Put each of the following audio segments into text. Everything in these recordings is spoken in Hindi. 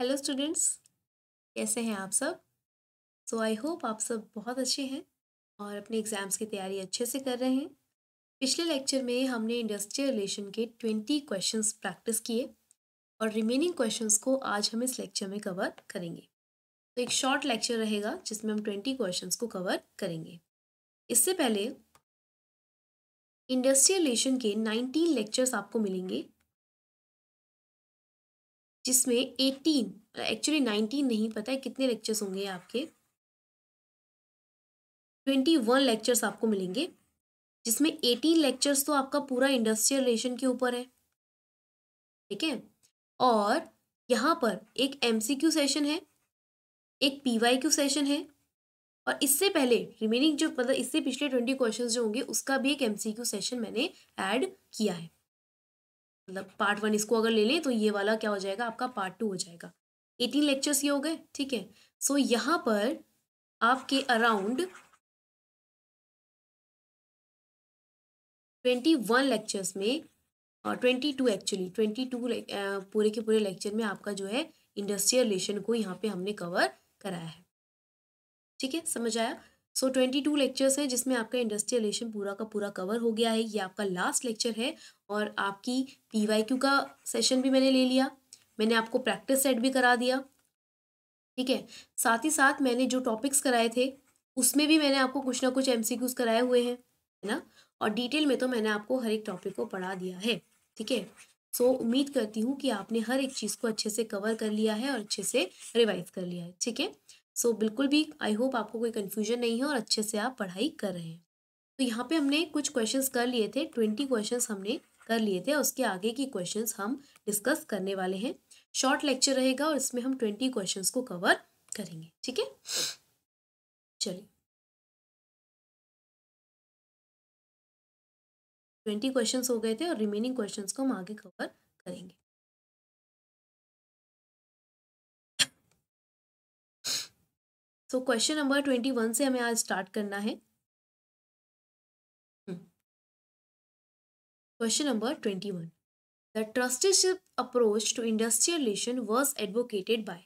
हेलो स्टूडेंट्स कैसे हैं आप सब सो आई होप आप सब बहुत अच्छे हैं और अपने एग्ज़ाम्स की तैयारी अच्छे से कर रहे हैं पिछले लेक्चर में हमने इंडस्ट्रियल रिलेशन के ट्वेंटी क्वेश्चंस प्रैक्टिस किए और रिमेनिंग क्वेश्चंस को आज हम इस लेक्चर में कवर करेंगे तो एक शॉर्ट लेक्चर रहेगा जिसमें हम ट्वेंटी क्वेश्चन को कवर करेंगे इससे पहले इंडस्ट्रियल रिलेशन के नाइनटीन लेक्चर्स आपको मिलेंगे जिसमें एटीन एक्चुअली नाइनटीन नहीं पता है कितने लेक्चर्स होंगे आपके ट्वेंटी वन लेक्चर्स आपको मिलेंगे जिसमें एटीन लेक्चर्स तो आपका पूरा इंडस्ट्रियल रिलेशन के ऊपर है ठीक है और यहाँ पर एक एम सेशन है एक पी सेशन है और इससे पहले रिमेनिंग जो मतलब इससे पिछले ट्वेंटी क्वेश्चंस जो होंगे उसका भी एक एम सेशन मैंने ऐड किया है मतलब पार्ट वन इसको अगर ले लें तो ये वाला क्या हो जाएगा आपका पार्ट टू हो जाएगा एटीन लेक्चर्स ये हो गए ठीक है सो यहाँ पर आपके अराउंड ट्वेंटी वन लेक्चर्स में और twenty two actually twenty two पूरे के पूरे लेक्चर में आपका जो है इंडस्ट्रियल रिलेशन को यहाँ पे हमने कवर कराया है ठीक है समझ आया सो ट्वेंटी टू लेक्चर्स हैं जिसमें आपका इंडस्ट्रियलेशन पूरा का पूरा कवर हो गया है ये आपका लास्ट लेक्चर है और आपकी पी वाई क्यू का सेशन भी मैंने ले लिया मैंने आपको प्रैक्टिस सेट भी करा दिया ठीक है साथ ही साथ मैंने जो टॉपिक्स कराए थे उसमें भी मैंने आपको कुछ ना कुछ एम कराए हुए हैं है ना और डिटेल में तो मैंने आपको हर एक टॉपिक को पढ़ा दिया है ठीक है सो so, उम्मीद करती हूँ कि आपने हर एक चीज़ को अच्छे से कवर कर लिया है और अच्छे से रिवाइज कर लिया है ठीक है सो so, बिल्कुल भी आई होप आपको कोई कन्फ्यूजन नहीं है और अच्छे से आप पढ़ाई कर रहे हैं तो यहाँ पे हमने कुछ क्वेश्चंस कर लिए थे ट्वेंटी क्वेश्चंस हमने कर लिए थे और उसके आगे की क्वेश्चंस हम डिस्कस करने वाले हैं शॉर्ट लेक्चर रहेगा और इसमें हम ट्वेंटी क्वेश्चंस को कवर करेंगे ठीक है चलिए ट्वेंटी क्वेश्चंस हो गए थे और रिमेनिंग क्वेश्चंस को हम आगे कवर करेंगे तो क्वेश्चन नंबर ट्वेंटी वन से हमें आज स्टार्ट करना है question number twenty one The trusteeship approach to industrialization was advocated by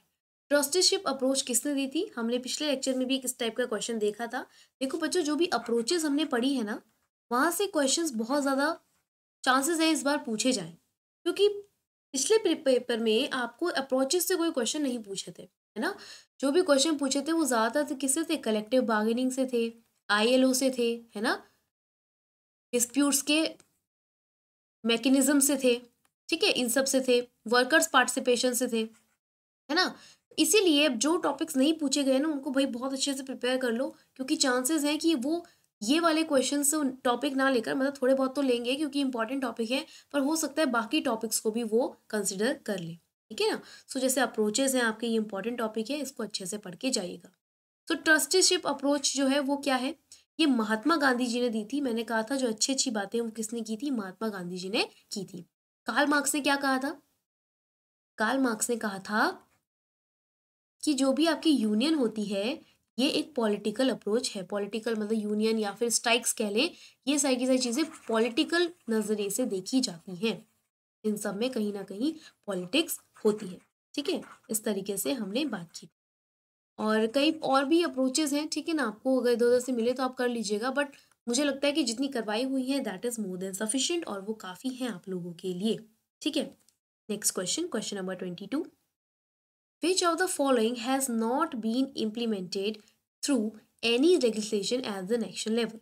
trusteeship approach किसने दी थी हमने पिछले लेक्चर में भी इस टाइप का क्वेश्चन देखा था देखो बच्चों जो भी अप्रोचेस हमने पढ़ी है ना वहाँ से क्वेश्चन बहुत ज़्यादा चांसेस हैं इस बार पूछे जाएं क्योंकि पिछले पेपर में आपको अप्रोचेस से कोई क्वेश्चन नहीं पूछे थे है ना जो भी क्वेश्चन पूछे थे वो ज़्यादातर तो किससे थे कलेक्टिव बार्गेनिंग से थे आईएलओ से थे है ना डिस्प्यूट्स के मैकेनिज्म से थे ठीक है इन सब से थे वर्कर्स पार्टिसिपेशन से थे है ना इसीलिए जो टॉपिक्स नहीं पूछे गए ना उनको भाई बहुत अच्छे से प्रिपेयर कर लो क्योंकि चांसेस हैं कि वो ये वाले क्वेश्चन टॉपिक ना लेकर मतलब थोड़े बहुत तो लेंगे क्योंकि इंपॉर्टेंट टॉपिक है पर हो सकता है बाकी टॉपिक्स को भी वो कंसिडर कर ले ठीक है ना सो जैसे अप्रोचेज हैं आपके ये इंपॉर्टेंट टॉपिक है इसको अच्छे से पढ़ के जाइएगा सो ट्रस्टीशिप अप्रोच जो है वो क्या है ये महात्मा गांधी जी ने दी थी मैंने कहा था जो अच्छी अच्छी बातें वो किसने की थी महात्मा गांधी जी ने की थी काल मार्क्स ने क्या कहा था काल मार्क्स ने कहा था कि जो भी आपकी यूनियन होती है ये एक पॉलिटिकल अप्रोच है पॉलिटिकल मतलब यूनियन या फिर स्ट्राइक्स कह लें ये सारी की सारी चीज़ें पॉलिटिकल नज़रिए से देखी जाती हैं इन सब में कहीं ना कहीं पॉलिटिक्स होती है ठीक है इस तरीके से हमने बात की और कई और भी अप्रोचेज हैं ठीक है ना आपको अगर इधर उधर से मिले तो आप कर लीजिएगा बट मुझे लगता है कि जितनी करवाई हुई है that is more than sufficient और वो काफ़ी है आप लोगों के लिए ठीक है next question question number twenty two which of the following has not been implemented through any regulation as the action level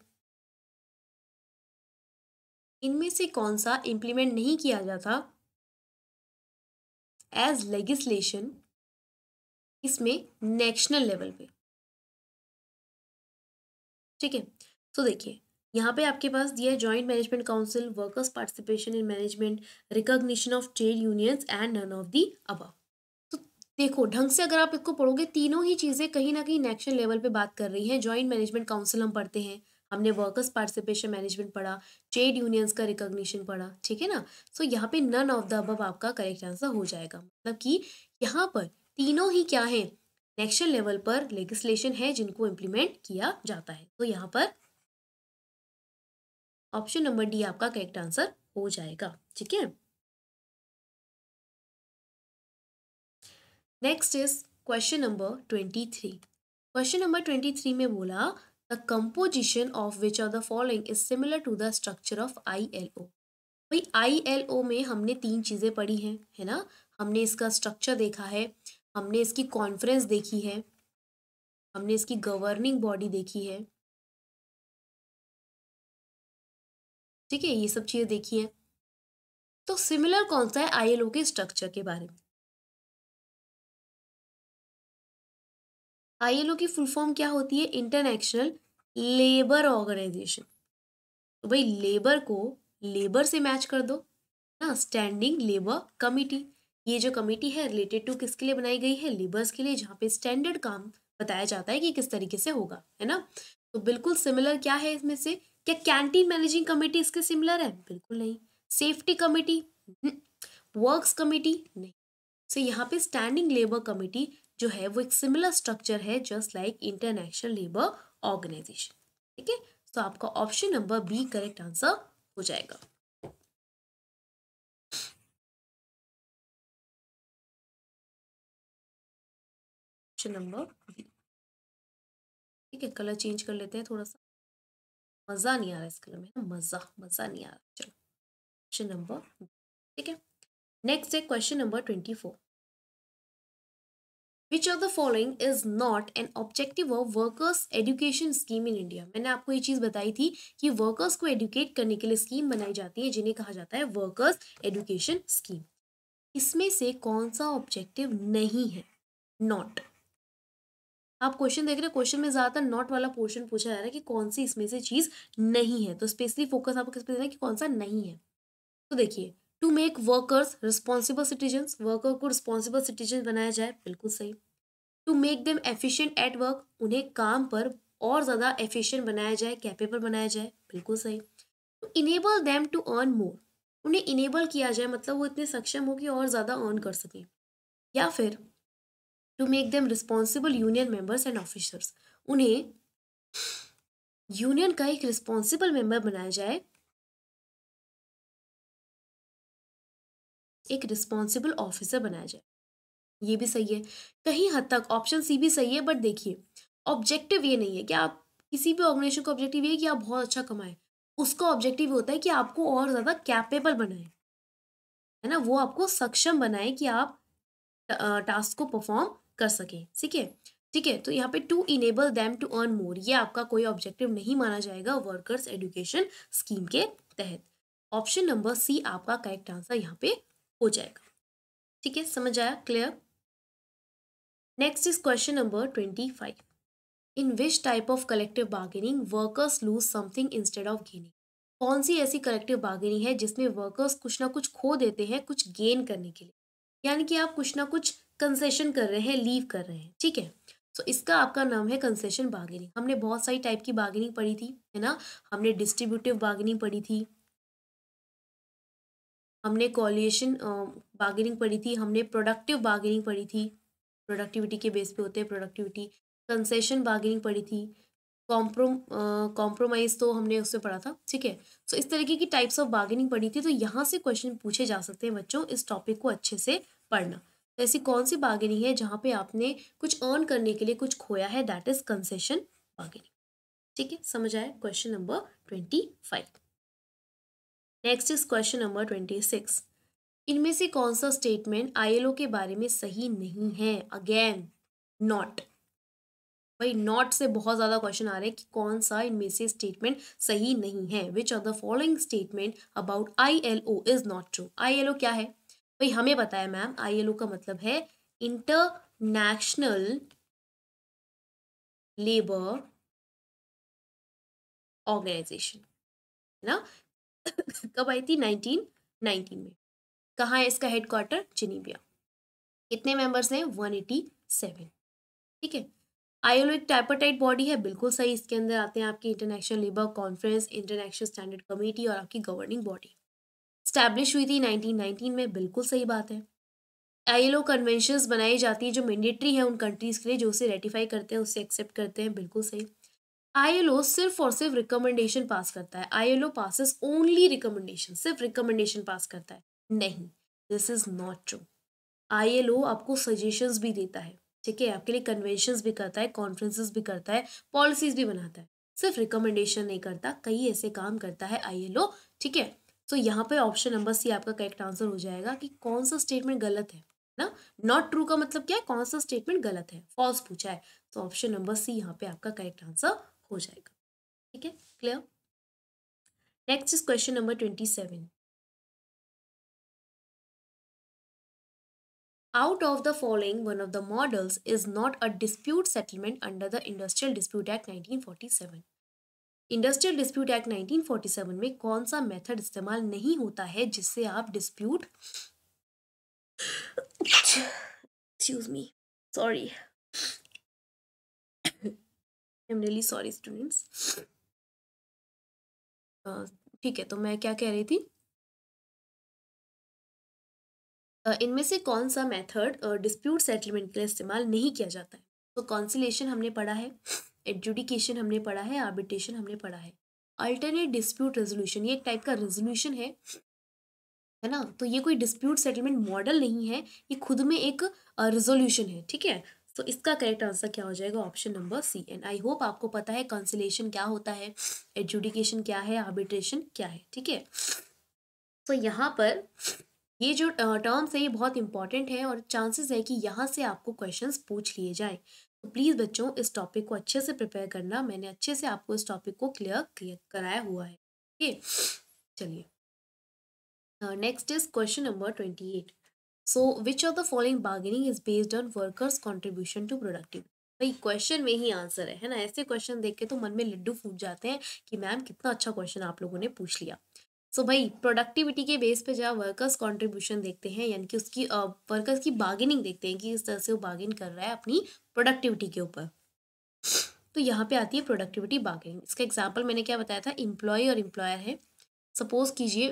इनमें से कौन सा इम्प्लीमेंट नहीं किया जाता एज लेगिस्लेशन इसमें नेशनल लेवल पे ठीक है तो देखिए यहाँ पे आपके पास दिया है joint management council workers participation in management recognition of trade unions and none of the अब तो देखो ढंग से अगर आप इसको पढ़ोगे तीनों ही चीज़ें कहीं ना कहीं नेशनल लेवल पे बात कर रही हैं जॉइंट मैनेजमेंट काउंसिल हम पढ़ते हैं हमने वर्कर्स पार्टिसिपेशन मैनेजमेंट पढ़ा ट्रेड यूनियंस का रिकॉग्निशन पढ़ा ठीक है ना सो so, यहाँ पे नन ऑफ द अब आपका करेक्ट आंसर हो जाएगा मतलब कि यहाँ पर तीनों ही क्या है नेशनल लेवल पर लेगिस्लेशन है जिनको इम्प्लीमेंट किया जाता है तो यहाँ पर ऑप्शन नंबर डी आपका करेक्ट आंसर हो जाएगा ठीक है next is question number twenty three question number twenty three में बोला The composition of which of the following is similar to the structure of ILO. भाई ओ में हमने तीन चीज़ें पढ़ी हैं है ना हमने इसका स्ट्रक्चर देखा है हमने इसकी कॉन्फ्रेंस देखी है हमने इसकी गवर्निंग बॉडी देखी है ठीक है ये सब चीज़ें देखी हैं तो सिमिलर कौन सा है आई एल ओ के स्ट्रक्चर के बारे में आईएलओ की फुल फॉर्म क्या होती है इंटरनेशनल लेबर ऑर्गेनाइजेशन तो भाई लेबर को लेबर से मैच कर दो ना स्टैंडिंग लेबर कमिटी ये जो कमेटी है रिलेटेड टू किसके लिए बनाई गई है लेबर्स के लिए जहाँ पे स्टैंडर्ड काम बताया जाता है कि किस तरीके से होगा है ना तो बिल्कुल सिमिलर क्या है इसमें से क्या कैंटीन मैनेजिंग कमेटी इसके सिमिलर है बिल्कुल नहीं सेफ्टी कमेटी वर्क्स कमेटी नहीं सो so, यहाँ पे स्टैंडिंग लेबर कमेटी जो है वो एक सिमिलर स्ट्रक्चर है just like International Labour Organisation ठीक है सो आपका option number B correct answer हो जाएगा नंबर बी ठीक है कलर चेंज कर लेते हैं थोड़ा सा मज़ा नहीं आ रहा इस कलर में मज़ा मज़ा नहीं आ रहा चलो क्वेश्चन नंबर ठीक है नेक्स्ट है question number twenty four which of the following is not an objective of workers education scheme in India मैंने आपको ये चीज़ बताई थी कि वर्कर्स को एडुकेट करने के लिए स्कीम बनाई जाती है जिन्हें कहा जाता है वर्कर्स एजुकेशन स्कीम इसमें से कौन सा ऑब्जेक्टिव नहीं है नॉट आप क्वेश्चन देख रहे हैं क्वेश्चन में ज़्यादातर नॉट वाला पोर्शन पूछा जा रहा है कि कौन सी इसमें से चीज़ नहीं है तो स्पेशली फोकस आपको किस पे देना है कि कौन सा नहीं है तो देखिए to make workers responsible citizens worker को रिस्पॉन्सिबल सिटीजन बनाया जाए बिल्कुल सही to make them efficient at work उन्हें काम पर और ज़्यादा एफिशियंट बनाया जाए कैपेबल बनाया जाए बिल्कुल सही to enable them to earn more उन्हें इनेबल किया जाए मतलब वो इतने सक्षम हो कि और ज़्यादा अर्न कर सकें या फिर to make them responsible union members and officers उन्हें यूनियन का एक रिस्पॉन्सिबल मेंबर बनाया जाए एक रिस्पॉन्सिबल ऑफिसर बनाया जाए ये भी सही है कहीं हद तक ऑप्शन सी भी सही है बट देखिए ऑब्जेक्टिव ये नहीं है कि आप किसी भी ऑर्गेनाइजेशन का ऑब्जेक्टिव ये है कि आप बहुत अच्छा कमाएं उसका ऑब्जेक्टिव होता है कि आपको और ज़्यादा कैपेबल बनाए है ना वो आपको सक्षम बनाए कि आप टास्क को परफॉर्म कर सकें ठीक है ठीक है तो यहाँ पे to enable them to earn more ये आपका कोई ऑब्जेक्टिव नहीं माना जाएगा वर्कर्स एजुकेशन स्कीम के तहत ऑप्शन नंबर सी आपका करेक्ट आंसर यहाँ पे हो जाएगा ठीक है समझ आया clear next is question number twenty five in which type of collective bargaining workers lose something instead of gaining कौन सी ऐसी कलेक्टिव बार्गेनिंग है जिसमें वर्कर्स कुछ ना कुछ खो देते हैं कुछ गेन करने के लिए यानी कि आप कुछ ना कुछ कंसेशन कर रहे हैं लीव कर रहे हैं ठीक है सो so, इसका आपका नाम है कंसेशन बार्गेनिंग हमने बहुत सारी टाइप की बार्गेनिंग पढ़ी थी है ना हमने डिस्ट्रीब्यूटिव बार्गेनिंग पढ़ी थी हमने कॉलिएशन बार्गेनिंग पढ़ी थी हमने प्रोडक्टिव बार्गेनिंग पढ़ी थी प्रोडक्टिविटी के बेस पे होते हैं प्रोडक्टिविटी कंसेशन बार्गेनिंग पढ़ी थी कॉम्प्रोम कॉम्प्रोमाइज तो हमने उसमें पढ़ा था ठीक है सो इस तरीके की टाइप्स ऑफ बार्गेनिंग पढ़ी थी तो यहाँ से क्वेश्चन पूछे जा सकते हैं बच्चों इस टॉपिक को अच्छे से पढ़ना तो ऐसी कौन सी बार्गेनिंग है जहाँ पे आपने कुछ अर्न करने के लिए कुछ खोया है दैट इज कंसेशन बार्गेनिंग ठीक है समझ आया question number twenty five next is question number twenty six इनमें से कौन सा स्टेटमेंट आईएलओ के बारे में सही नहीं है अगेन नॉट भाई नॉट से बहुत ज़्यादा क्वेश्चन आ रहे हैं कि कौन सा इनमें से स्टेटमेंट सही नहीं है which are the following statement about I L O is not true I L O क्या है भाई हमें पता है मैम आई एल ओ का मतलब है इंटरनेशनल लेबर ऑर्गेनाइजेशन है ना कब आई थी 1919 में कहाँ है इसका हेडक्वार्टर जिनीबिया कितने मेंबर्स हैं 187 ठीक है आईएलओ एक टाइपाटाइट बॉडी है बिल्कुल सही इसके अंदर आते हैं आपकी International Labour Conference international standard committee और आपकी गवर्निंग बॉडी स्टैब्लिश हुई थी 1919 में बिल्कुल सही बात है आईएलओ कन्वेंशन बनाई जाती है जो मैंडेटरी है उन कंट्रीज़ के लिए जो उसे रेटिफाई करते हैं उसे एक्सेप्ट करते हैं बिल्कुल सही आईएलओ सिर्फ और सिर्फ रिकमेंडेशन पास करता है आईएलओ पासेस ओनली रिकमेंडेशन सिर्फ रिकमेंडेशन पास करता है नहीं this is not true ILO आपको सजेशंस भी देता है ठीक है आपके लिए कन्वेंशन भी करता है कॉन्फ्रेंसेस भी करता है पॉलिसीज भी बनाता है सिर्फ रिकमेंडेशन नहीं करता कई ऐसे काम करता है आई ठीक है सो so, यहाँ पे ऑप्शन नंबर सी आपका करेक्ट आंसर हो जाएगा कि कौन सा स्टेटमेंट गलत है ना नॉट ट्रू का मतलब क्या है कौन सा स्टेटमेंट गलत है फॉल्स पूछा है तो ऑप्शन नंबर सी यहाँ पे आपका करेक्ट आंसर हो जाएगा ठीक है clear next is question number twenty seven out of the following one of the models is not a dispute settlement under the industrial dispute act nineteen forty seven industrial dispute act 1947 में कौन सा मेथड इस्तेमाल नहीं होता है जिससे आप dispute excuse me sorry am really sorry students ठीक है तो मैं क्या कह रही थी uh, इनमें से कौन सा मेथड डिस्प्यूट सेटलमेंट के लिए इस्तेमाल नहीं किया जाता है तो कॉन्सिलेशन हमने पढ़ा है एडजुडिकेशन हमने पढ़ा है आर्बिट्रेशन हमने पढ़ा है अल्टरनेट डिस्प्यूट रेजोल्यूशन ये एक टाइप का रेजोल्यूशन है है ना तो ये कोई डिस्प्यूट सेटलमेंट मॉडल नहीं है ये खुद में एक रेजोल्यूशन uh, है ठीक है सो तो इसका करेक्ट आंसर क्या हो जाएगा option number C and I hope आपको पता है कंसिलेशन क्या होता है एडजुडिकेशन क्या है आर्बिट्रेशन क्या है ठीक है सो तो यहाँ पर ये जो टर्म्स है ये बहुत इंपॉर्टेंट है और चांसेस है कि यहाँ से आपको क्वेश्चंस पूछ लिए जाए तो प्लीज़ बच्चों इस टॉपिक को अच्छे से प्रिपेयर करना मैंने अच्छे से आपको इस टॉपिक को क्लियर कराया हुआ है ठीक है चलिए next is question number twenty eight so which of the following bargaining is based on workers contribution to productive भाई क्वेश्चन में ही आंसर है है ना ऐसे क्वेश्चन देख के तो मन में लड्डू फूट जाते हैं कि मैम कितना अच्छा क्वेश्चन आप लोगों ने पूछ लिया सो so भाई प्रोडक्टिविटी के बेस पे जहाँ वर्कर्स कंट्रीब्यूशन देखते हैं यानी कि उसकी वर्कर्स की बार्गेनिंग देखते हैं कि इस तरह से वो बार्गेन कर रहा है अपनी प्रोडक्टिविटी के ऊपर तो यहाँ पे आती है प्रोडक्टिविटी बार्गेनिंग इसका एग्जाम्पल मैंने क्या बताया था एम्प्लॉय और एम्प्लॉयर है सपोज कीजिए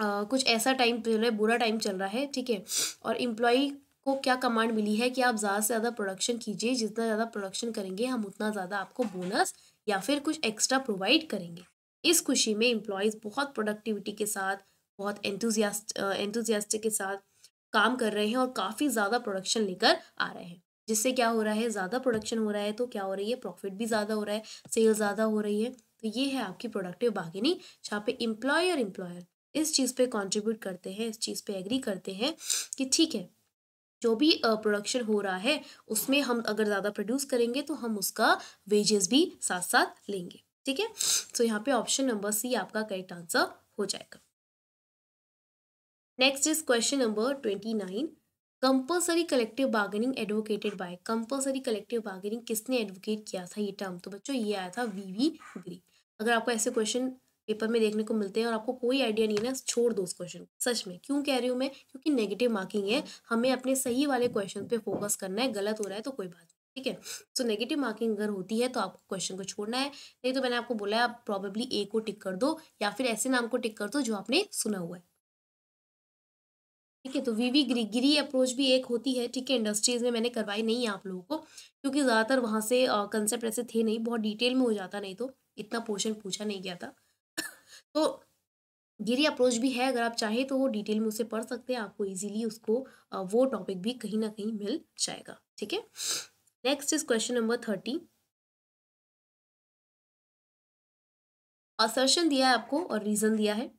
कुछ ऐसा टाइम रहा है बुरा टाइम चल रहा है ठीक है और एम्प्लॉय को क्या कमांड मिली है कि आप ज़्यादा से ज़्यादा प्रोडक्शन कीजिए जितना ज़्यादा प्रोडक्शन करेंगे हम उतना ज़्यादा आपको बोनस या फिर कुछ एक्स्ट्रा प्रोवाइड करेंगे इस खुशी में एम्प्लॉयज़ बहुत प्रोडक्टिविटी के साथ बहुत एंथुजियास्ट एंथुजियास्टिक के साथ काम कर रहे हैं और काफ़ी ज़्यादा प्रोडक्शन लेकर आ रहे हैं जिससे क्या हो रहा है ज़्यादा प्रोडक्शन हो रहा है तो क्या हो रही है प्रॉफिट भी ज़्यादा हो रहा है सेल ज़्यादा हो रही है तो ये है आपकी प्रोडक्टिव बागिनी जहाँ पे एम्प्लॉय और एम्प्लॉयर इस चीज़ पे कंट्रीब्यूट करते हैं इस चीज़ पे एग्री करते हैं कि ठीक है जो भी प्रोडक्शन हो रहा है उसमें हम अगर ज़्यादा प्रोड्यूस करेंगे तो हम उसका वेजेस भी साथ साथ लेंगे ठीक है सो यहाँ पे ऑप्शन नंबर सी आपका करेक्ट आंसर हो जाएगा next is question number twenty nine compulsory collective bargaining advocated by compulsory collective bargaining किसने एडवोकेट किया था ये टर्म तो बच्चों ये आया था वी वी ग्री अगर आपको ऐसे क्वेश्चन पेपर में देखने को मिलते हैं और आपको कोई आइडिया नहीं है ना छोड़ दो उस क्वेश्चन सच में क्यों कह रही हूँ मैं क्योंकि नेगेटिव मार्किंग है हमें अपने सही वाले क्वेश्चन पे फोकस करना है गलत हो रहा है तो कोई बात नहीं ठीक है सो नेगेटिव मार्किंग अगर होती है तो आपको क्वेश्चन को छोड़ना है नहीं तो मैंने आपको बोला है आप प्रॉबेबली ए को टिक कर दो या फिर ऐसे नाम को टिक कर दो जो आपने सुना हुआ है ठीक है तो वीवी गिरी अप्रोच भी एक होती है ठीक है इंडस्ट्रीज में मैंने करवाई नहीं है आप लोगों को क्योंकि ज़्यादातर वहाँ से कंसेप्ट ऐसे थे नहीं बहुत डिटेल में हो जाता नहीं तो इतना पोर्शन पूछा नहीं गया था तो ये अप्रोच भी है अगर आप चाहें तो वो डिटेल में उसे पढ़ सकते हैं आपको इजीली उसको वो टॉपिक भी कहीं ना कहीं मिल जाएगा ठीक है next is question number thirty assertion दिया है आपको और रीज़न दिया है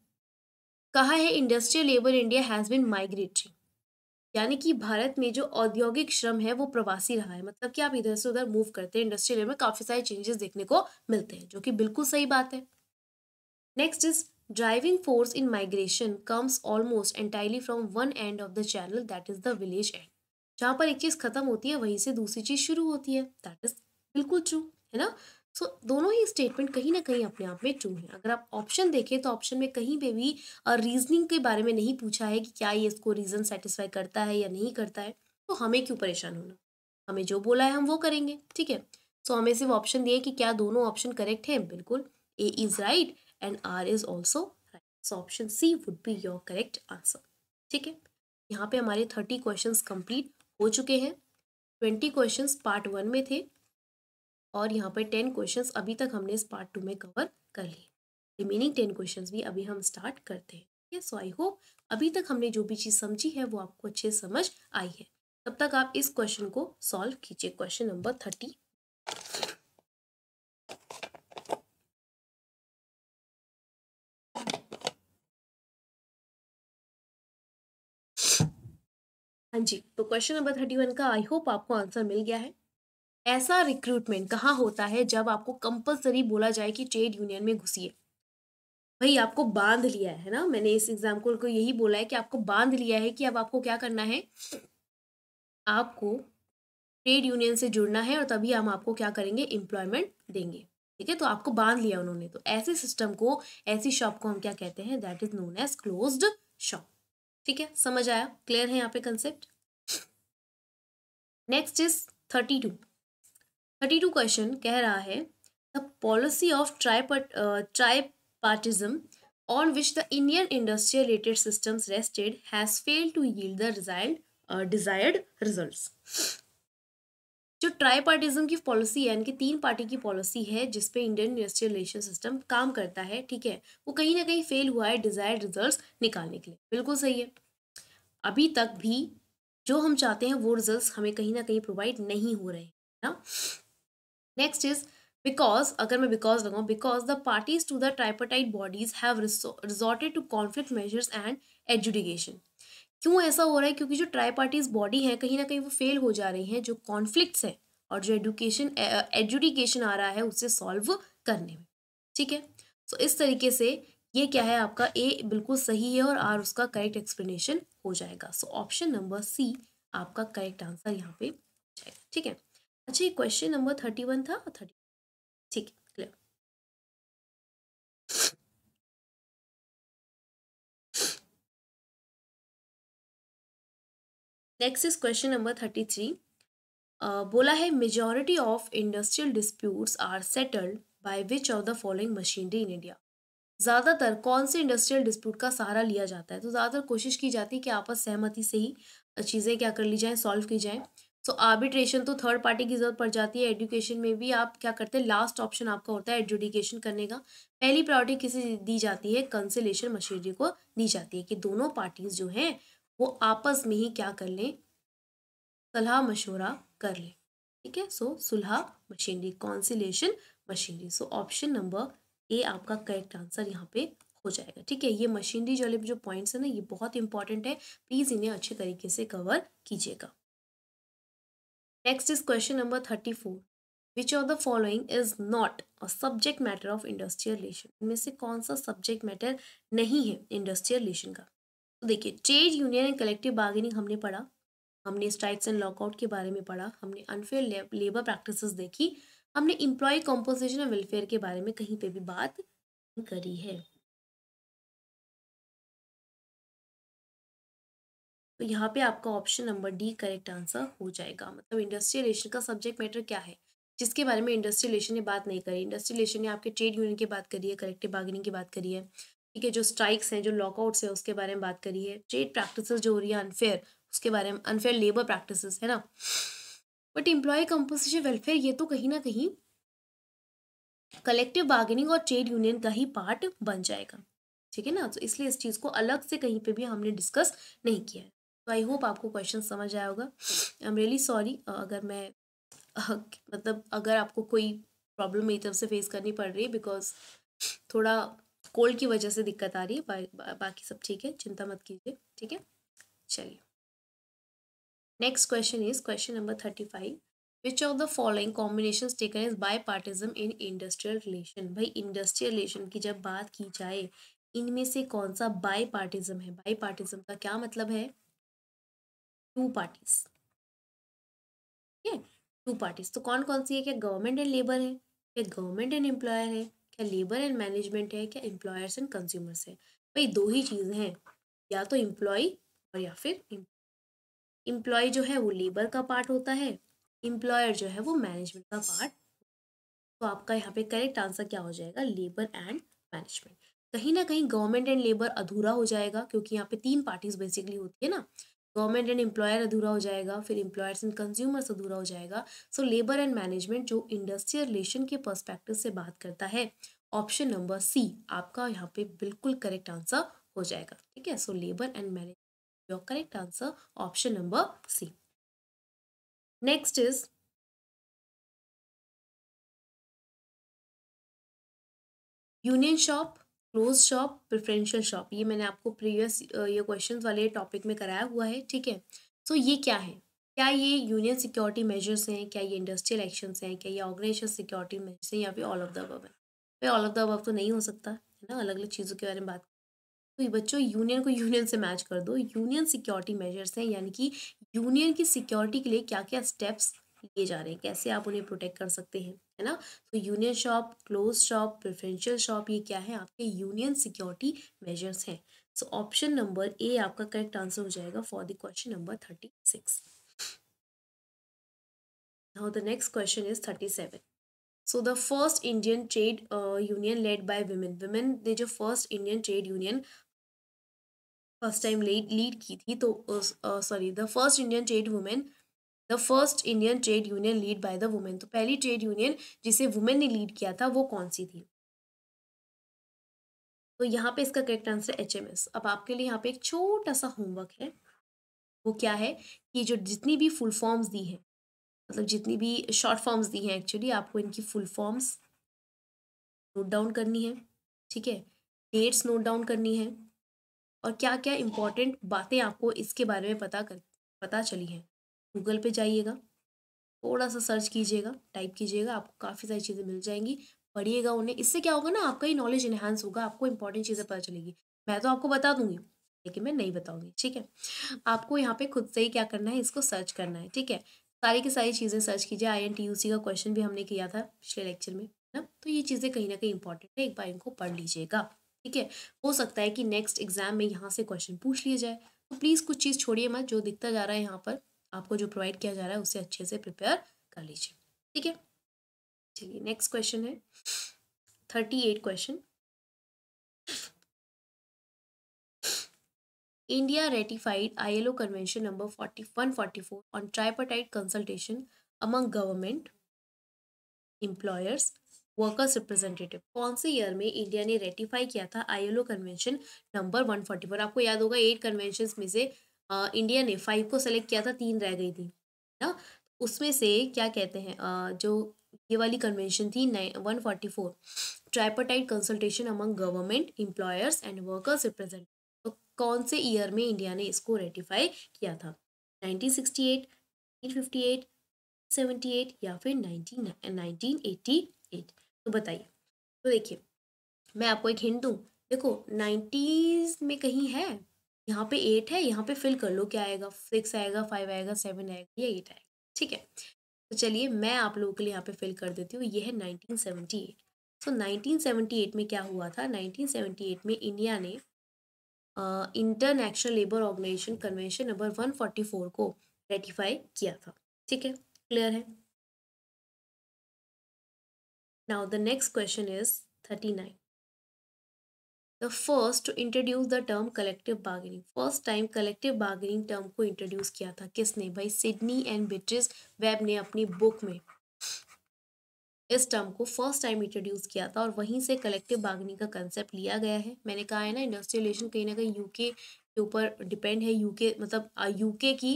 कहा है industrial labour India has been migratory यानी कि भारत में जो औद्योगिक श्रम है वो प्रवासी रहा है मतलब कि आप इधर से उधर मूव करते हैं इंडस्ट्रियल लेबर में काफ़ी सारे चेंजेस देखने को मिलते हैं जो कि बिल्कुल सही बात है Next is driving force in migration comes almost entirely from one end of the channel that is the village end. जहाँ पर एक चीज़ खत्म होती है वहीं से दूसरी चीज़ शुरू होती है दैट इज बिल्कुल ट्रू है ना सो so, दोनों ही स्टेटमेंट कहीं ना कहीं अपने आप में ट्रू है अगर आप ऑप्शन देखें तो ऑप्शन में कहीं पे भी रीजनिंग के बारे में नहीं पूछा है कि क्या ये इसको रीज़न सेटिस्फाई करता है या नहीं करता है तो हमें क्यों परेशान होना हमें जो बोला है हम वो करेंगे ठीक है सो so, हमें सिर्फ ऑप्शन दिए कि क्या दोनों ऑप्शन करेक्ट हैं बिल्कुल A is right and R is also right so option C would be your correct answer ठीक है यहाँ पे हमारे थर्टी क्वेश्चन कंप्लीट हो चुके हैं ट्वेंटी क्वेश्चन पार्ट वन में थे और यहाँ पर टेन क्वेश्चन अभी तक हमने इस पार्ट टू में कवर कर लिए रिमेनिंग टेन क्वेश्चन भी अभी हम स्टार्ट करते हैं ठीक है सो आई होप अभी तक हमने जो भी चीज़ समझी है वो आपको अच्छे समझ आई है तब तक आप इस क्वेश्चन को सॉल्व कीजिए क्वेश्चन नंबर थर्टी हाँ जी तो क्वेश्चन नंबर थर्टी वन का आई होप आपको आंसर मिल गया है ऐसा रिक्रूटमेंट कहाँ होता है जब आपको कंपलसरी बोला जाए कि ट्रेड यूनियन में घुसिए भाई आपको बांध लिया है ना मैंने इस एग्जाम्पल को यही बोला है कि आपको बांध लिया है कि अब आपको क्या करना है आपको ट्रेड यूनियन से जुड़ना है और तभी हम आपको क्या करेंगे एम्प्लॉयमेंट देंगे ठीक है तो आपको बांध लिया उन्होंने तो ऐसे सिस्टम को ऐसी शॉप को हम क्या कहते हैं that is known as closed shop ठीक है समझ आया क्लियर है यहाँ पे concept next is thirty two thirty two question कह रहा है the policy of tripartism on which the Indian industry related systems rested has failed to yield the resiled desired results जो ट्राई पार्टिज्म की पॉलिसी है यानी कि तीन पार्टी की पॉलिसी है जिसपे इंडियन इंडस्ट्रियल रिलेशन सिस्टम काम करता है ठीक है वो कहीं ना कहीं फेल हुआ है डिजायर रिजल्ट निकालने के लिए बिल्कुल सही है अभी तक भी जो हम चाहते हैं वो रिजल्ट हमें कहीं ना कहीं प्रोवाइड नहीं हो रहे ना नेक्स्ट इज बिकॉज अगर मैं बिकॉज लगाऊँ because the parties to the tripartite bodies have resorted to conflict measures and adjudication क्यों ऐसा हो रहा है क्योंकि जो ट्राई पार्टीज बॉडी है कहीं ना कहीं वो फेल हो जा रही है जो कॉन्फ्लिक्ट है और जो एडुकेशन एजुडिकेशन आ रहा है उसे सॉल्व करने में ठीक है सो तो इस तरीके से ये क्या है आपका ए बिल्कुल सही है और आर उसका करेक्ट एक्सप्लेनेशन हो जाएगा सो ऑप्शन नंबर सी आपका करेक्ट आंसर यहाँ पे जाएगा ठीक है अच्छा ये क्वेश्चन नंबर थर्टी वन था थर्टी ठीक है next is question number thirty three बोला है majority of industrial disputes are settled by which of the following machinery in India ज़्यादातर कौन से इंडस्ट्रियल डिस्प्यूट का सहारा लिया जाता है तो ज़्यादातर कोशिश की जाती है कि आपस सहमति से ही चीज़ें क्या कर ली जाएँ सॉल्व की जाएँ सो आर्बिट्रेशन तो थर्ड पार्टी की ज़रूरत पड़ जाती है एडुकेशन में भी आप क्या करते हैं लास्ट ऑप्शन आपका होता है एडजुडिकेशन करने का पहली प्रायोरिटी किसी दी जाती है कंसिलेशन मशीनरी को दी जाती है कि दोनों पार्टीज जो हैं वो आपस में ही क्या कर लें सलाह मशवरा कर लें ठीक है सो सुलह machinery conciliation machinery so option number A आपका करेक्ट आंसर यहाँ पे हो जाएगा ठीक है ये मशीनरी वाले जो पॉइंट्स है ना ये बहुत इंपॉर्टेंट है प्लीज़ इन्हें अच्छे तरीके से कवर कीजिएगा next is question number thirty four which of the following is not a subject matter of industrial relation इनमें से कौन सा सब्जेक्ट मैटर नहीं है इंडस्ट्रियल रिलेशन का देखिए trade union and collective bargaining हमने पढ़ा हमने स्ट्राइक्स एंड लॉकआउट के बारे में पढ़ा हमने अनफेयर लेबर प्रैक्टिसेस देखी हमने इम्प्लॉय कॉम्पोजिशन एंड वेलफेयर के बारे में कहीं पे भी बात करी है तो यहाँ पे आपका option number D correct answer हो जाएगा मतलब इंडस्ट्रियलेशन का सब्जेक्ट मैटर क्या है जिसके बारे में इंडस्ट्रियलेशन ने बात नहीं करी इंडस्ट्रियलेशन ने आपके ट्रेड यूनियन की बात करी है कलेक्टिव बार्गेनिंग की बात करी है के जो स्ट्राइक्स हैं जो लॉकआउट्स हैं उसके बारे में बात करी है ट्रेड प्रैक्टिस जो हो रही है अनफेयर उसके बारे में अनफेयर लेबर प्रैक्टिस है ना बट एम्प्लॉय कंपोजिशन वेलफेयर ये तो कहीं ना कहीं कलेक्टिव बार्गेनिंग और ट्रेड यूनियन का ही पार्ट बन जाएगा ठीक है ना तो इसलिए इस चीज़ को अलग से कहीं पे भी हमने डिस्कस नहीं किया है तो आई होप आपको क्वेश्चन समझ आया होगा आई एम रियली सॉरी अगर मैं मतलब अगर आपको कोई प्रॉब्लम मेरी तरफ से फेस करनी पड़ रही है बिकॉज थोड़ा कोल्ड की वजह से दिक्कत आ रही है बा, बाकी सब ठीक है चिंता मत कीजिए ठीक है चलिए next question is question number thirty five which of the following combination taken is bipartism in industrial relation भाई इंडस्ट्रियल रिलेशन की जब बात की जाए इनमें से कौन सा बाई पार्टिज्म है बाई पार्टिज्म का क्या मतलब है टू पार्टीज ठीक है टू पार्टीज तो कौन कौन सी है क्या गवर्नमेंट एंड लेबर है क्या गवर्नमेंट एंड एम्प्लॉयर है क्या लेबर एंड मैनेजमेंट है क्या एम्प्लॉयर्स एंड कंज्यूमर्स है भाई दो ही चीज़ें हैं या तो एम्प्लॉय और या फिर एम्प्लॉय जो है वो लेबर का पार्ट होता है एम्प्लॉयर जो है वो मैनेजमेंट का पार्ट तो आपका यहाँ पे करेक्ट आंसर क्या हो जाएगा लेबर एंड मैनेजमेंट कहीं ना कहीं गवर्नमेंट एंड लेबर अधूरा हो जाएगा क्योंकि यहाँ पे तीन पार्टीज बेसिकली होती है ना गवर्नमेंट एंड एम्प्लॉयर अधूरा हो जाएगा फिर एम्प्लॉयर्स एंड कंज्यूमर्स अधूरा हो जाएगा सो लेबर एंड मैनेजमेंट जो इंडस्ट्रियल रिलेशन के पर्सपेक्टिव से बात करता है ऑप्शन नंबर सी आपका यहाँ पे बिल्कुल करेक्ट आंसर हो जाएगा ठीक है so labour and management your correct answer option number C next is union shop close shop preferential shop ये मैंने आपको प्रीवियस ये क्वेश्चन वाले टॉपिक में कराया हुआ है ठीक है सो ये क्या है क्या ये यूनियन सिक्योरिटी मेजर्स हैं क्या ये इंडस्ट्रियल एक्शंस हैं क्या ये ऑर्गेनाइजेशन सिक्योरिटी मेजर्स हैं या फिर ऑल ऑफ द अबव है भाई ऑल ऑफ द अबव तो नहीं हो सकता है ना अलग अलग चीज़ों के बारे में बात तो बच्चों यूनियन को यूनियन से मैच कर दो यूनियन सिक्योरिटी मेजर्स हैं यानी कि यूनियन की सिक्योरिटी के लिए क्या क्या स्टेप्स किए जा रहे हैं कैसे आप उन्हें प्रोटेक्ट कर सकते हैं है ना तो union shop close shop preferential shop ये क्या है आपके यूनियन सिक्योरिटी मेजर्स हैं सो ऑप्शन नंबर ए आपका करेक्ट आंसर हो जाएगा for the question number thirty six now the next question is thirty seven so the first Indian trade union led by women women ने जो first Indian trade union first time lead की थी तो sorry the first Indian trade women the first Indian trade union lead by the women तो पहली ट्रेड यूनियन जिसे वुमेन ने लीड किया था वो कौन सी थी तो यहाँ पे इसका correct answer H M S अब आपके लिए यहाँ पे एक छोटा सा होमवर्क है वो क्या है कि जो जितनी भी फुल फॉर्म्स दी हैं मतलब जितनी भी शॉर्ट फॉर्म्स दी हैं एक्चुअली आपको इनकी फुल फॉर्म्स नोट डाउन करनी है ठीक है डेट्स नोट डाउन करनी है और क्या क्या इंपॉर्टेंट बातें आपको इसके बारे में पता कर पता चली हैं गूगल पे जाइएगा थोड़ा सा सर्च कीजिएगा टाइप कीजिएगा आपको काफ़ी सारी चीज़ें मिल जाएंगी पढ़िएगा उन्हें इससे क्या होगा ना आपका ही नॉलेज इन्हांस होगा आपको इंपॉर्टेंट चीज़ें पता चलेगी मैं तो आपको बता दूंगी लेकिन मैं नहीं बताऊंगी ठीक है आपको यहाँ पे खुद से ही क्या करना है इसको सर्च करना है ठीक है सारी की सारी चीज़ें सर्च कीजिए I N T U C का क्वेश्चन भी हमने किया था पिछले लेक्चर में ना तो ये चीज़ें कहीं ना कहीं इंपॉर्टेंट है एक बार इनको पढ़ लीजिएगा ठीक है हो सकता है कि नेक्स्ट एग्जाम में यहाँ से क्वेश्चन पूछ लिया जाए तो प्लीज़ कुछ चीज़ छोड़िए मत जो दिखता जा रहा है यहाँ पर आपको जो प्रोवाइड किया जा रहा है उसे अच्छे से प्रिपेयर कर लीजिए ठीक है चलिए नेक्स्ट क्वेश्चन है thirty eight question India ratified convention number forty one forty four on tripartite consultation among government employers, workers representative कौन से ईयर में इंडिया ने रेटिफाई किया था ILO convention number one forty four आपको याद होगा एट कन्वेंशन में से आ, इंडिया ने फाइव को सेलेक्ट किया था तीन रह गई थी ना उसमें से क्या कहते हैं जो ये वाली कन्वेंशन थी one forty four tripartite consultation among government employers and workers represent तो कौन से ईयर में इंडिया ने इसको रेटिफाई किया था nineteen sixty fifty eight seventy eight या फिर नाइनटीन एटी एट तो बताइए तो देखिए मैं आपको एक हिंट दूँ देखो नाइन्टीज़ में कहीं है यहाँ पे एट है यहाँ पे फिल कर लो क्या आएगा सिक्स आएगा फाइव आएगा सेवन आएगा या एट आएगा ठीक है तो चलिए मैं आप लोगों के लिए यहाँ पे फिल कर देती हूँ ये है एट सो सेवेंटी एट में क्या हुआ था एट में इंडिया ने International Labour Organization convention number one forty four को रेटिफाई किया था ठीक है क्लियर है now the next question is thirty nine the first to introduce the term collective bargaining first time collective bargaining term को introduce किया था किसने भाई सिडनी एंड ब्रिटिश वेब ने अपनी बुक में इस टर्म को फर्स्ट टाइम इंट्रोड्यूस किया था और वहीं से कलेक्टिव बार्गेनिंग का कंसेप्ट लिया गया है मैंने कहा है ना इंडस्ट्रियलेशन कहीं ना कहीं यूके के ऊपर डिपेंड है यूके मतलब यूके की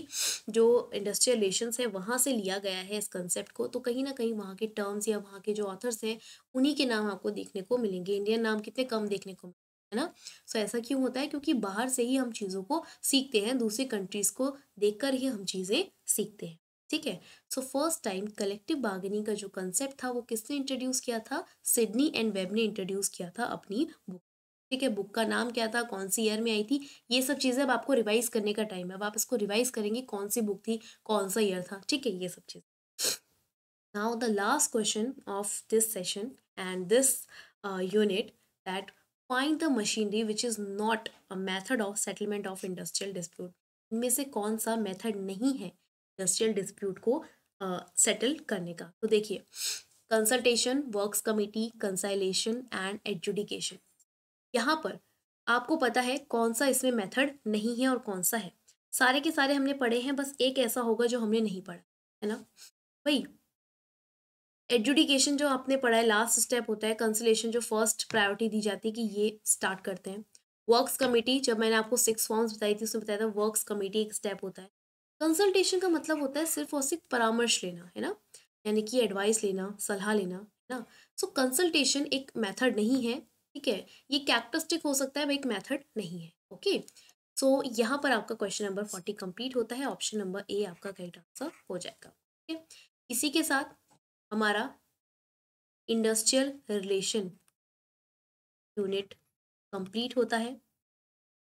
जो इंडस्ट्रियलेशन है वहाँ से लिया गया है इस कंसेप्ट को तो कहीं ना कहीं वहाँ के टर्म्स या वहाँ के जो ऑथर्स हैं उन्हीं के नाम आपको देखने को मिलेंगे इंडियन नाम कितने कम देखने को है ना सो so, ऐसा क्यों होता है क्योंकि बाहर से ही हम चीज़ों को सीखते हैं दूसरे कंट्रीज़ को देखकर ही हम चीज़ें सीखते हैं ठीक है so first time collective bargaining का जो कंसेप्ट था वो किसने इंट्रोड्यूस किया था सिडनी एंड वेब ने इंट्रोड्यूस किया था अपनी बुक ठीक है बुक का नाम क्या था कौन सी ईयर में आई थी ये सब चीज़ें अब आपको रिवाइज करने का टाइम है अब आप इसको रिवाइज करेंगे कौन सी बुक थी कौन सा ईयर था ठीक है ये सब चीज़ now the last question of this session and this unit that find the machinery which is not a method of settlement of industrial dispute इनमें से कौन सा मेथड नहीं है इंडस्ट्रियल डिस्प्यूट को सेटल uh, करने का तो देखिए consultation works committee conciliation and adjudication यहाँ पर आपको पता है कौन सा इसमें मेथड नहीं है और कौन सा है सारे के सारे हमने पढ़े हैं बस एक ऐसा होगा जो हमने नहीं पढ़ा है ना भाई एजुडिकेशन जो आपने पढ़ा है लास्ट स्टेप होता है कंसलेशन जो फर्स्ट प्रायोरिटी दी जाती है कि ये स्टार्ट करते हैं वर्क्स कमेटी जब मैंने आपको सिक्स फॉर्म्स बताई थी उसमें बताया था वर्क्स कमेटी एक स्टेप होता है कंसल्टेशन का मतलब होता है सिर्फ और सिर्फ परामर्श लेना है ना यानी कि एडवाइस लेना सलाह लेना है ना सो so, कंसल्टेशन एक मेथड नहीं है ठीक है ये कैक्टस्टिक हो सकता है वह एक मेथड नहीं है ओके सो so, यहाँ पर आपका क्वेश्चन नंबर फोर्टी कंप्लीट होता है ऑप्शन नंबर ए आपका करेक्ट आंसर हो जाएगा ठीक है इसी के साथ हमारा इंडस्ट्रियल रिलेशन यूनिट कंप्लीट होता है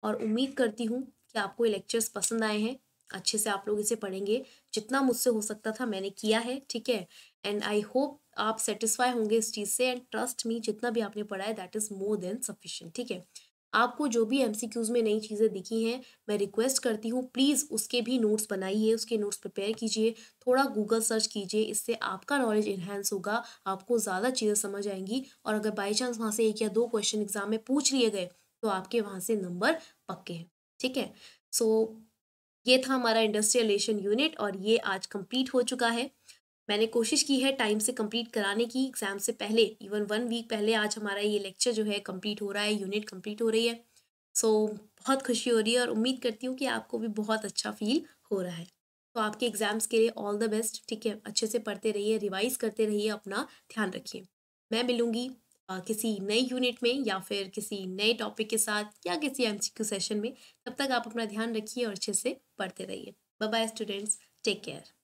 और उम्मीद करती हूँ कि आपको ये लेक्चर्स पसंद आए हैं अच्छे से आप लोग इसे पढ़ेंगे जितना मुझसे हो सकता था मैंने किया है ठीक है एंड आई होप आप सेटिस्फाई होंगे इस चीज़ से एंड ट्रस्ट मी जितना भी आपने पढ़ा है that is more than sufficient ठीक है आपको जो भी एम में नई चीज़ें दिखी हैं मैं रिक्वेस्ट करती हूँ प्लीज़ उसके भी नोट्स बनाइए उसके नोट्स प्रिपेयर कीजिए थोड़ा गूगल सर्च कीजिए इससे आपका नॉलेज इन्हेंस होगा आपको ज़्यादा चीज़ें समझ आएंगी और अगर बाई चांस वहाँ से एक या दो क्वेश्चन एग्जाम में पूछ लिए गए तो आपके वहाँ से नंबर पक्के हैं ठीक है सो so, ये था हमारा इंडस्ट्रियलेशन यूनिट और ये आज कंप्लीट हो चुका है मैंने कोशिश की है टाइम से कंप्लीट कराने की एग्ज़ाम से पहले इवन वन वीक पहले आज हमारा ये लेक्चर जो है कंप्लीट हो रहा है यूनिट कंप्लीट हो रही है सो so, बहुत खुशी हो रही है और उम्मीद करती हूँ कि आपको भी बहुत अच्छा फील हो रहा है तो आपके एग्ज़ाम्स के लिए ऑल द बेस्ट ठीक है अच्छे से पढ़ते रहिए रिवाइज करते रहिए अपना ध्यान रखिए मैं मिलूँगी किसी नए यूनिट में या फिर किसी नए टॉपिक के साथ या किसी एम सेशन में तब तक आप अपना ध्यान रखिए और अच्छे से पढ़ते रहिए बाय स्टूडेंट्स टेक केयर